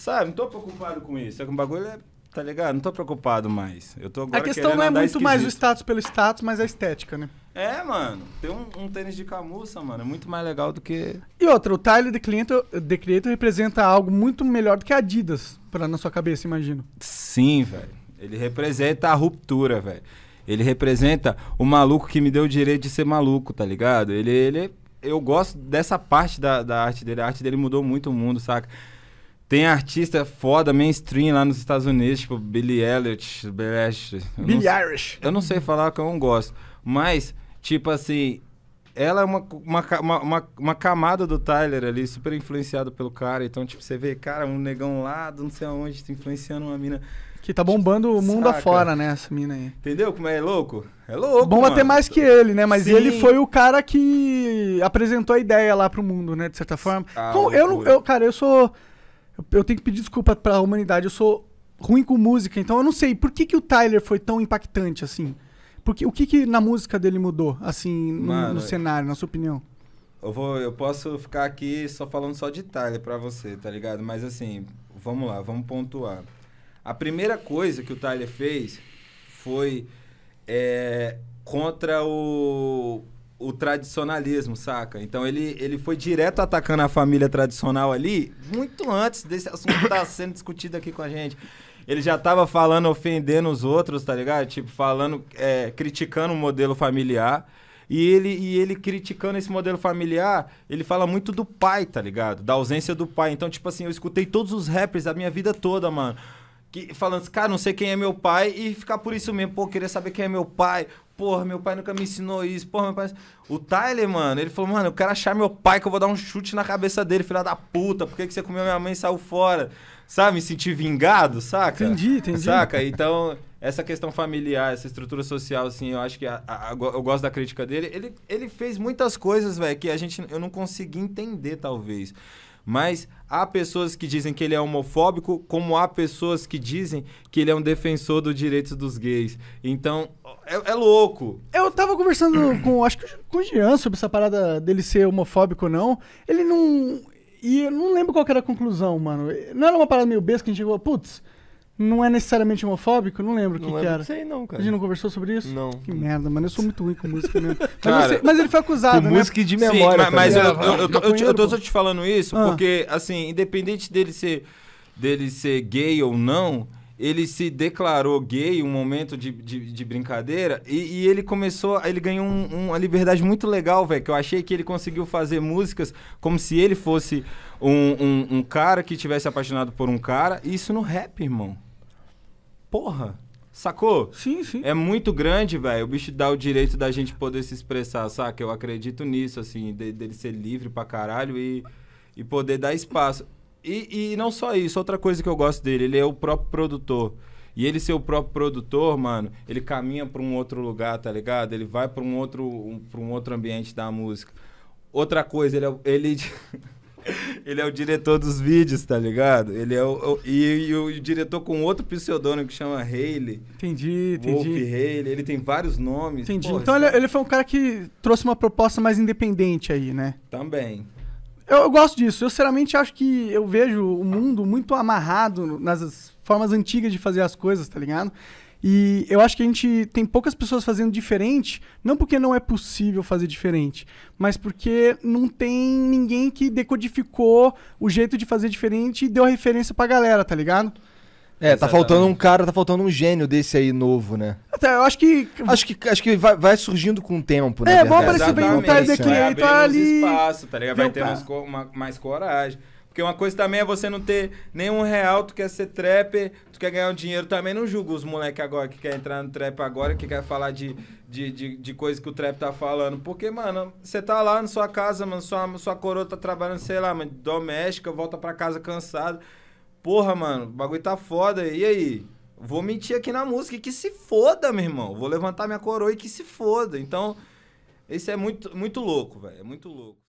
Sabe, não tô preocupado com isso. É que um bagulho é. Tá ligado? Não tô preocupado mais. Eu tô agora A questão não é muito esquisito. mais o status pelo status, mas a estética, né? É, mano. tem um, um, tênis de camuça, mano, é muito mais legal do que. E outra, o Tyler The Creator, The Creator representa algo muito melhor do que a Adidas, pra, na sua cabeça, imagino. Sim, velho. Ele representa a ruptura, velho. Ele representa o maluco que me deu o direito de ser maluco, tá ligado? Ele. ele eu gosto dessa parte da, da arte dele. A arte dele mudou muito o mundo, saca? Tem artista foda, mainstream lá nos Estados Unidos, tipo Billy Elliot, Billy Billy não, Irish. Eu não sei falar que eu não gosto. Mas, tipo assim, ela é uma, uma, uma, uma, camada do Tyler ali, super influenciado pelo cara. Então, tipo, você vê, cara, um negão lá, não sei aonde, tá influenciando uma mina. Que tá bombando o mundo Saca. afora, né, essa mina aí. Entendeu como é, é louco? É louco, Bom mano. mais que ele, né? Mas Sim. ele foi o cara que apresentou a ideia lá pro mundo, né, de certa forma. Ah, eu, eu, cara, eu sou... Eu, eu tenho que pedir desculpa para a humanidade. Eu sou ruim com música, então eu não sei por que, que o Tyler foi tão impactante assim. Porque o que, que na música dele mudou, assim, no, Mano, no cenário, na sua opinião? Eu vou, eu posso ficar aqui só falando só de Tyler para você, tá ligado? Mas assim, vamos lá, vamos pontuar. A primeira coisa que o Tyler fez foi é, contra o o tradicionalismo, saca? Então ele, ele foi direto atacando a família tradicional ali, muito antes desse assunto estar tá sendo discutido aqui com a gente. Ele já tava falando, ofendendo os outros, tá ligado? Tipo, falando, é, criticando o modelo familiar. E ele, e ele criticando esse modelo familiar, ele fala muito do pai, tá ligado? Da ausência do pai. Então, tipo assim, eu escutei todos os rappers da minha vida toda, mano que, falando assim, cara, não sei quem é meu pai, e ficar por isso mesmo, pô, queria saber quem é meu pai, porra, meu pai nunca me ensinou isso, porra, meu pai. O Tyler, mano, ele falou, mano, eu quero achar meu pai que eu vou dar um chute na cabeça dele, filha da puta, por que, que você comeu minha mãe e saiu fora? Sabe, me sentir vingado, saca? Entendi, entendi. Saca? Então, essa questão familiar, essa estrutura social, assim, eu acho que a, a, a, eu gosto da crítica dele. Ele, ele fez muitas coisas, velho, que a gente, eu não consegui entender, talvez. Mas há pessoas que dizem que ele é homofóbico, como há pessoas que dizem que ele é um defensor dos direitos dos gays. Então, é, é louco. Eu tava conversando com, acho que com o Jean sobre essa parada dele ser homofóbico ou não. Ele não. E eu não lembro qual era a conclusão, mano. Não era uma parada meio besta que a gente chegou, putz não é necessariamente homofóbico? Não lembro o que, que é era. Não sei, não, cara. A gente não conversou sobre isso? Não. Que merda, mano. Eu sou muito ruim com música mesmo. Mas, sei, mas ele foi acusado, né? Música de memória. Sim, mas, mas eu, eu, eu, tô, eu, eu, tô só te falando isso ah. porque, assim, independente dele ser, dele ser gay ou não. Ele se declarou gay um momento de, de, de brincadeira e, e, ele começou. Ele ganhou um, um, uma liberdade muito legal, velho. Que eu achei que ele conseguiu fazer músicas como se ele fosse um, um cara que tivesse apaixonado por um cara. E isso no rap, irmão porra, Sacou? Sim, sim. É muito grande, velho. O bicho dá o direito da gente poder se expressar, saca? Eu acredito nisso, assim, de, dele ser livre pra caralho e, e poder dar espaço. E, e não só isso, outra coisa que eu gosto dele, ele é o próprio produtor. E ele ser o próprio produtor, mano, ele caminha pra um outro lugar, tá ligado? Ele vai pra um outro, um, pra um outro ambiente da música. Outra coisa, ele. É ele... Ele é o diretor dos vídeos, tá ligado? Ele é o, o e, e, o, diretor com outro pseudônimo que chama Haley. Entendi, Wolf entendi. Wolf Haley, ele tem vários nomes. Entendi. Porra, então ele, é, ele foi um cara que trouxe uma proposta mais independente aí, né? Também. Eu, eu, gosto disso. Eu sinceramente acho que eu vejo o mundo muito amarrado nas formas antigas de fazer as coisas, tá ligado? E eu acho que a gente tem poucas pessoas fazendo diferente, não porque não é possível fazer diferente, mas porque não tem ninguém que decodificou o jeito de fazer diferente e deu a referência pra galera, tá ligado? É, tá Exatamente. tá faltando um cara, tá faltando um gênio desse aí novo, né? Até, eu acho que. Acho que, acho que vai, vai surgindo com o tempo, né? É, vamos aparecer bem um Tyler The tá ali. espaço, tá ligado? Vai ter mais, co mais coragem. Porque uma coisa também é você não ter nenhum real, tu quer ser trapper, tu quer ganhar um dinheiro também. Não julgo os moleques agora que quer entrar no trap agora, que quer falar de, de, de, de coisa que o trap tá falando. Porque, mano, você tá lá na sua casa, mano, sua, sua coroa tá trabalhando, sei lá, mano, doméstica, volta pra casa cansado. Porra, mano, o bagulho tá foda. E aí? Vou mentir aqui na música e que se foda, meu irmão. Vou levantar minha coroa e que se foda. Então, isso é muito, muito louco, velho. É muito louco.